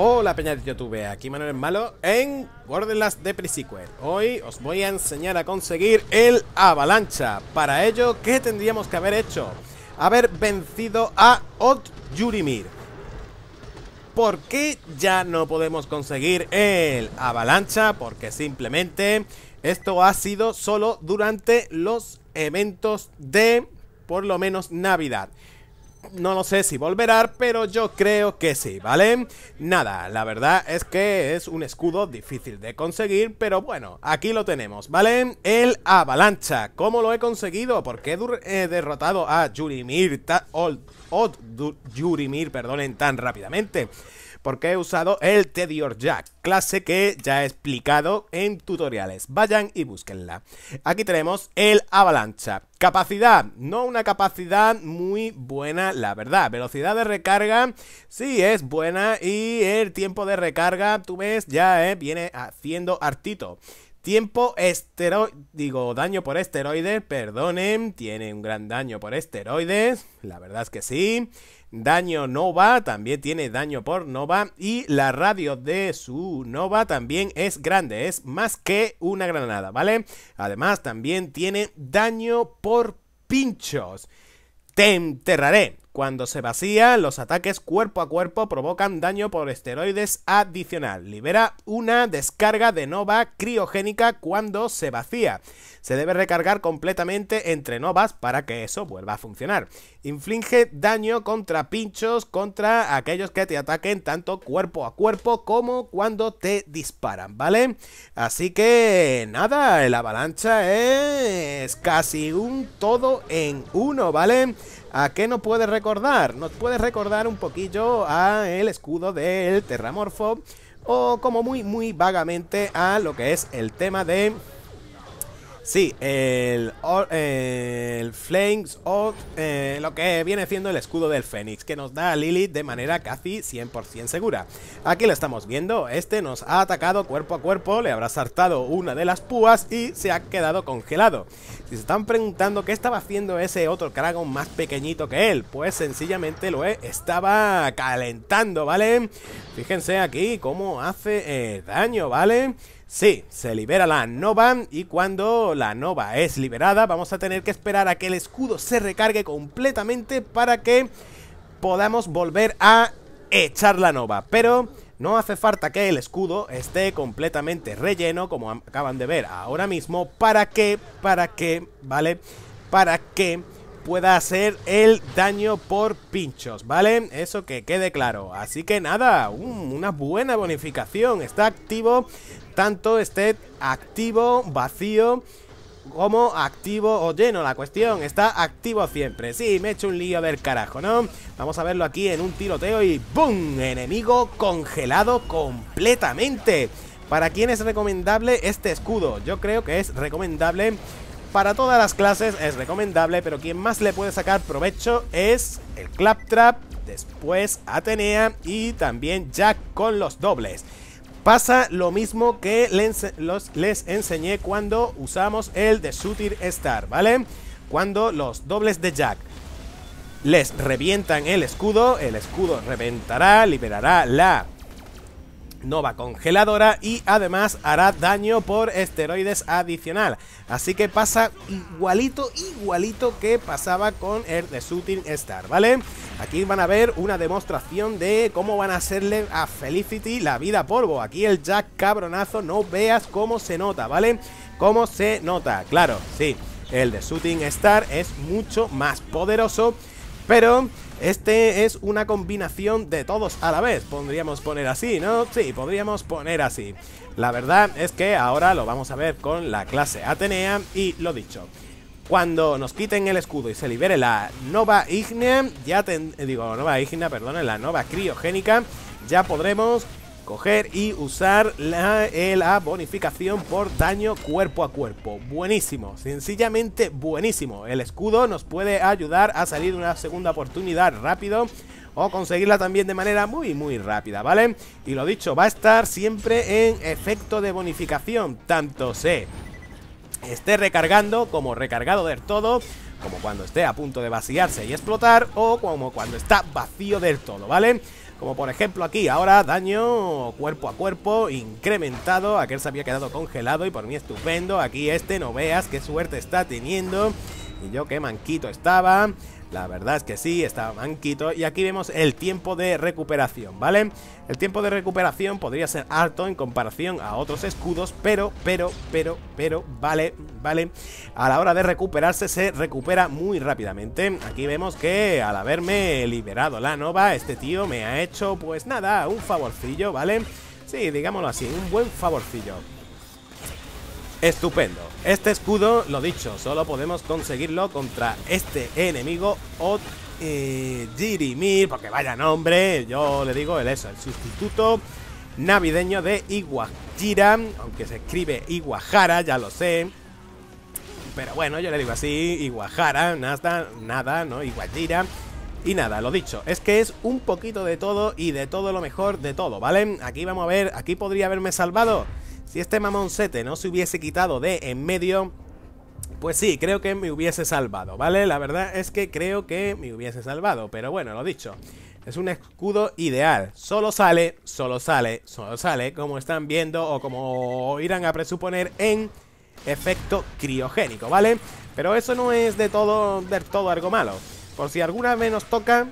Hola peña de YouTube, aquí Manuel Malo en Borderlands de pre Hoy os voy a enseñar a conseguir el Avalancha Para ello, ¿qué tendríamos que haber hecho? Haber vencido a Ot Yurimir ¿Por qué ya no podemos conseguir el Avalancha? Porque simplemente esto ha sido solo durante los eventos de, por lo menos, Navidad no lo sé si volverá, pero yo creo que sí, ¿vale? Nada, la verdad es que es un escudo difícil de conseguir, pero bueno, aquí lo tenemos, ¿vale? El Avalancha, ¿cómo lo he conseguido? ¿Por qué he derrotado a Yurimir, tan rápidamente? porque he usado el Tedior Jack, clase que ya he explicado en tutoriales. Vayan y búsquenla. Aquí tenemos el Avalancha. Capacidad, no una capacidad muy buena, la verdad. Velocidad de recarga, sí es buena. Y el tiempo de recarga, tú ves, ya eh, viene haciendo hartito. Tiempo esteroide, digo, daño por esteroides, perdonen, tiene un gran daño por esteroides, la verdad es que sí. Daño Nova, también tiene daño por Nova y la radio de su Nova también es grande, es más que una granada, ¿vale? Además también tiene daño por pinchos. Te enterraré cuando se vacía, los ataques cuerpo a cuerpo provocan daño por esteroides adicional. Libera una descarga de nova criogénica cuando se vacía. Se debe recargar completamente entre novas para que eso vuelva a funcionar. Inflige daño contra pinchos, contra aquellos que te ataquen tanto cuerpo a cuerpo como cuando te disparan, ¿vale? Así que nada, el avalancha es casi un todo en uno, ¿vale? ¿A qué nos puede recordar? Nos puede recordar un poquillo a el escudo del Terramorfo o como muy muy vagamente a lo que es el tema de Sí, el, el Flames of... Eh, lo que viene siendo el escudo del Fénix, que nos da a Lilith de manera casi 100% segura. Aquí lo estamos viendo, este nos ha atacado cuerpo a cuerpo, le habrá saltado una de las púas y se ha quedado congelado. Si se están preguntando qué estaba haciendo ese otro Kragon más pequeñito que él, pues sencillamente lo e, estaba calentando, ¿vale? Fíjense aquí cómo hace eh, daño, ¿vale? vale Sí, se libera la Nova y cuando la Nova es liberada vamos a tener que esperar a que el escudo se recargue completamente para que podamos volver a echar la Nova. Pero no hace falta que el escudo esté completamente relleno como acaban de ver ahora mismo para que, para que, ¿vale? Para que pueda hacer el daño por pinchos, ¿vale? Eso que quede claro. Así que nada, una buena bonificación. Está activo, tanto esté activo, vacío como activo o lleno la cuestión Está activo siempre Sí, me he hecho un lío del carajo, ¿no? Vamos a verlo aquí en un tiroteo y ¡BOOM! Enemigo congelado completamente ¿Para quién es recomendable este escudo? Yo creo que es recomendable para todas las clases es recomendable, pero quien más le puede sacar provecho es el Claptrap, después Atenea y también Jack con los dobles. Pasa lo mismo que les, enseñé cuando usamos el de Shooter Star, ¿vale? Cuando los dobles de Jack les revientan el escudo, el escudo reventará, liberará la Nova congeladora y además hará daño por esteroides adicional. Así que pasa igualito, igualito que pasaba con el de Shooting Star, ¿vale? Aquí van a ver una demostración de cómo van a hacerle a Felicity la vida polvo. Aquí el Jack cabronazo, no veas cómo se nota, ¿vale? Cómo se nota, claro, sí. El de Shooting Star es mucho más poderoso, pero este es una combinación de todos a la vez, podríamos poner así, ¿no? Sí, podríamos poner así. La verdad es que ahora lo vamos a ver con la clase Atenea y lo dicho. Cuando nos quiten el escudo y se libere la Nova Ignea, ya digo, Nova Ignea, perdón, la Nova Criogénica, ya podremos Coger y usar la, bonificación por daño cuerpo a cuerpo. Buenísimo, sencillamente buenísimo. El escudo nos puede ayudar a salir de una segunda oportunidad rápido o conseguirla también de manera muy muy rápida, ¿vale? Y lo dicho, va a estar siempre en efecto de bonificación, tanto se esté recargando como recargado del todo como cuando esté a punto de vaciarse y explotar o como cuando está vacío del todo, ¿vale? Como por ejemplo aquí, ahora daño cuerpo a cuerpo incrementado. Aquel se había quedado congelado y por mí estupendo. Aquí este, no veas qué suerte está teniendo. Y yo qué manquito estaba. La verdad es que sí, estaba manquito. Y aquí vemos el tiempo de recuperación, ¿vale? El tiempo de recuperación podría ser alto en comparación a otros escudos, pero, pero, pero, pero, vale, vale. A la hora de recuperarse se recupera muy rápidamente. Aquí vemos que al haberme liberado la nova, este tío me ha hecho, pues nada, un favorcillo, ¿vale? Sí, digámoslo así, un buen favorcillo. Estupendo. Este escudo, lo dicho, solo podemos conseguirlo contra este enemigo o eh, Jirimir, porque vaya nombre, yo le digo el eso, el sustituto navideño de Iwajira, aunque se escribe Iguajara, ya lo sé. Pero bueno, yo le digo así, Iguajara, nada, nada, ¿no? Iguajira, Y nada, lo dicho, es que es un poquito de todo y de todo lo mejor de todo, ¿vale? Aquí vamos a ver, aquí podría haberme salvado si este mamoncete no se hubiese quitado de en medio, pues sí, creo que me hubiese salvado, ¿vale? La verdad es que creo que me hubiese salvado, pero bueno, lo dicho. Es un escudo ideal. Solo sale, solo sale, solo sale, como están viendo o como irán a presuponer en efecto criogénico, ¿vale? Pero eso no es de todo, de todo algo malo. Por si alguna vez nos toca,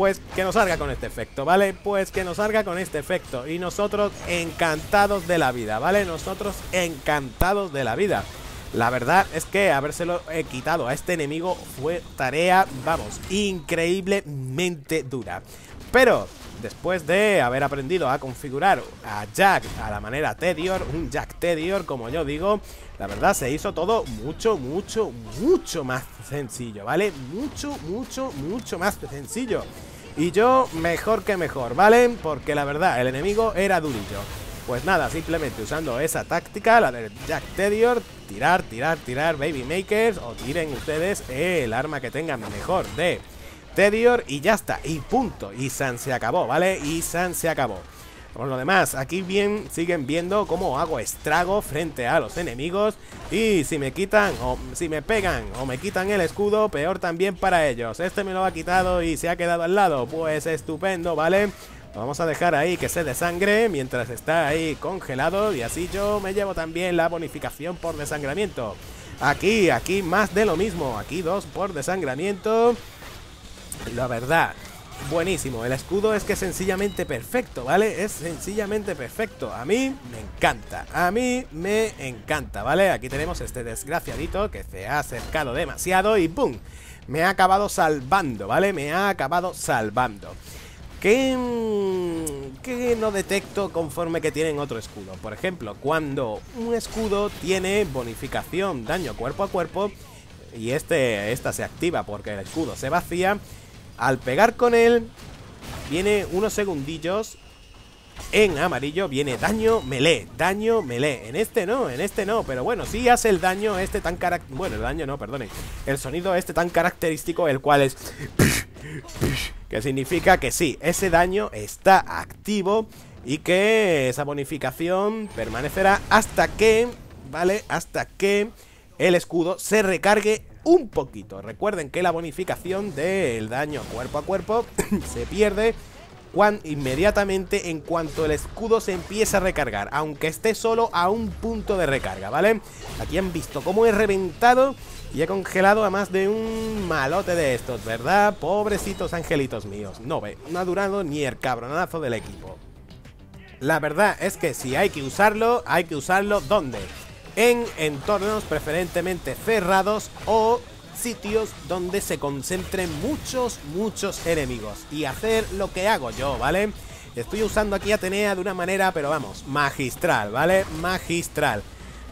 pues que nos salga con este efecto, ¿vale? Pues que nos salga con este efecto y nosotros encantados de la vida, ¿vale? Nosotros encantados de la vida. La verdad es que habérselo eh, quitado a este enemigo fue tarea, vamos, increíblemente dura. Pero después de haber aprendido a configurar a Jack a la manera Tedior, un Jack Tedior, como yo digo, la verdad se hizo todo mucho, mucho, mucho más sencillo, ¿vale? Mucho, mucho, mucho más sencillo. Y yo mejor que mejor, ¿vale? Porque la verdad, el enemigo era durillo. Pues nada, simplemente usando esa táctica, la de Jack Tedior, tirar, tirar, tirar Baby Makers o tiren ustedes el arma que tengan mejor de Tedior y ya está, y punto, y San se acabó, ¿vale? Y San se acabó. Por lo demás, aquí bien siguen viendo cómo hago estrago frente a los enemigos y si me quitan o si me pegan o me quitan el escudo, peor también para ellos. Este me lo ha quitado y se ha quedado al lado, pues estupendo, ¿vale? vamos a dejar ahí que se desangre mientras está ahí congelado y así yo me llevo también la bonificación por desangramiento. Aquí, aquí más de lo mismo, aquí dos por desangramiento. La verdad, buenísimo. El escudo es que sencillamente perfecto, ¿vale? Es sencillamente perfecto. A mí me encanta. A mí me encanta, ¿vale? Aquí tenemos este desgraciadito que se ha acercado demasiado y ¡pum! Me ha acabado salvando, ¿vale? Me ha acabado salvando. ¿Qué, ¿Qué no detecto conforme que tienen otro escudo? Por ejemplo, cuando un escudo tiene bonificación, daño cuerpo a cuerpo, y este, esta se activa porque el escudo se vacía, al pegar con él, viene unos segundillos en amarillo viene daño melee, daño melee. En este no, en este no, pero bueno, sí hace el daño este tan característico. Bueno, el daño no, perdone El sonido este tan característico, el cual es. Que significa que sí, ese daño está activo y que esa bonificación permanecerá hasta que, ¿vale? Hasta que el escudo se recargue un poquito. Recuerden que la bonificación del daño cuerpo a cuerpo se pierde inmediatamente en cuanto el escudo se empieza a recargar, aunque esté solo a un punto de recarga, ¿vale? Aquí han visto cómo he reventado y he congelado a más de un malote de estos, ¿verdad? Pobrecitos angelitos míos. No ve, no ha durado ni el cabronazo del equipo. La verdad es que si hay que usarlo, hay que usarlo ¿dónde? en entornos preferentemente cerrados o sitios donde se concentren muchos, muchos enemigos y hacer lo que hago yo, ¿vale? Estoy usando aquí Atenea de una manera, pero vamos, magistral, ¿vale? Magistral.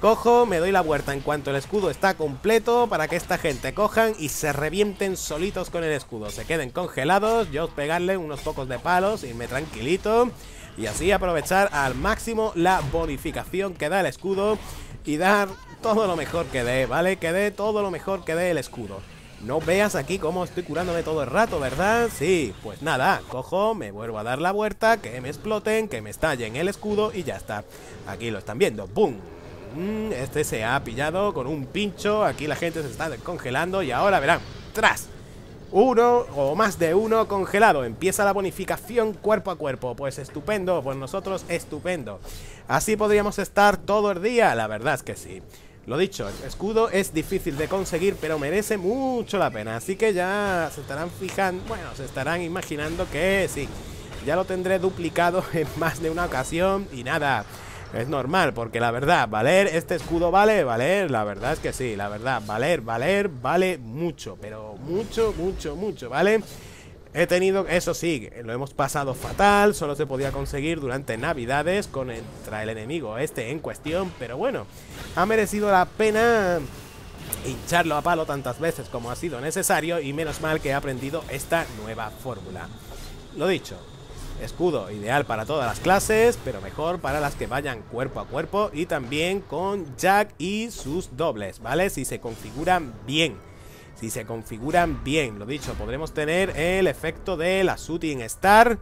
Cojo, me doy la vuelta en cuanto el escudo está completo para que esta gente cojan y se revienten solitos con el escudo. Se queden congelados, yo pegarle unos pocos de palos, y me tranquilito y así aprovechar al máximo la bonificación que da el escudo y dar todo lo mejor que dé, ¿vale? Que dé todo lo mejor que dé el escudo. No veas aquí cómo estoy curándome todo el rato, ¿verdad? Sí, pues nada, cojo, me vuelvo a dar la vuelta, que me exploten, que me estallen el escudo y ya está. Aquí lo están viendo, ¡boom! Mm, este se ha pillado con un pincho, aquí la gente se está descongelando y ahora verán, ¡tras! uno o más de uno congelado. Empieza la bonificación cuerpo a cuerpo. Pues estupendo, pues nosotros estupendo. Así podríamos estar todo el día, la verdad es que sí. Lo dicho, el escudo es difícil de conseguir, pero merece mucho la pena. Así que ya se estarán fijando, bueno, se estarán imaginando que sí. Ya lo tendré duplicado en más de una ocasión y nada. Es normal, porque la verdad, valer este escudo vale, valer, la verdad es que sí, la verdad, valer, valer, vale mucho, pero mucho, mucho, mucho, ¿vale? He tenido, eso sí, lo hemos pasado fatal, solo se podía conseguir durante navidades contra el enemigo este en cuestión, pero bueno, ha merecido la pena hincharlo a palo tantas veces como ha sido necesario y menos mal que he aprendido esta nueva fórmula. Lo dicho, Escudo, ideal para todas las clases, pero mejor para las que vayan cuerpo a cuerpo y también con Jack y sus dobles, ¿vale? Si se configuran bien. Si se configuran bien, lo dicho, podremos tener el efecto de la Shooting Star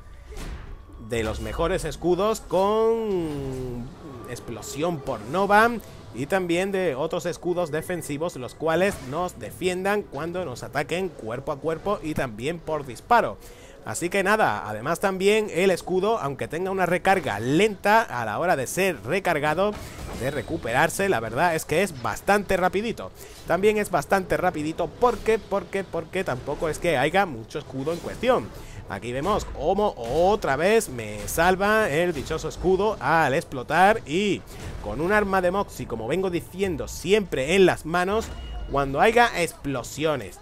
de los mejores escudos con explosión por Nova y también de otros escudos defensivos los cuales nos defiendan cuando nos ataquen cuerpo a cuerpo y también por disparo. Así que nada, además también el escudo, aunque tenga una recarga lenta a la hora de ser recargado, de recuperarse, la verdad es que es bastante rapidito. También es bastante rapidito porque, porque, porque tampoco es que haya mucho escudo en cuestión. Aquí vemos cómo otra vez me salva el dichoso escudo al explotar y con un arma de Moxi, como vengo diciendo siempre en las manos, cuando haya explosiones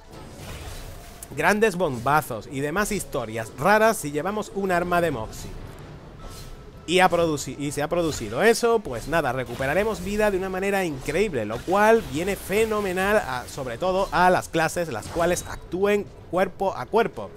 grandes bombazos y demás historias raras si llevamos un arma de Moxie. Y, ha y se ha producido eso, pues nada, recuperaremos vida de una manera increíble, lo cual viene fenomenal sobre todo a las clases las cuales actúen cuerpo a cuerpo.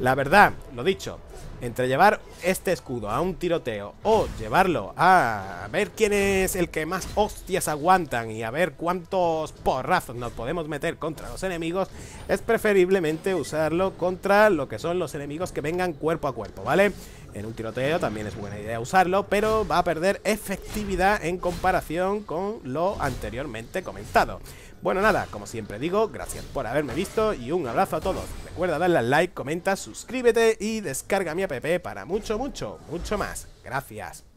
La verdad, lo dicho, entre llevar este escudo a un tiroteo o llevarlo a ver quién es el que más hostias aguantan y a ver cuántos porrazos nos podemos meter contra los enemigos, es preferiblemente usarlo contra lo que son los enemigos que vengan cuerpo a cuerpo, ¿vale? en un tiroteo también es buena idea usarlo, pero va a perder efectividad en comparación con lo anteriormente comentado. Bueno, nada, como siempre digo, gracias por haberme visto y un abrazo a todos. Recuerda darle al like, comenta, suscríbete y descarga mi app para mucho, mucho, mucho más. Gracias.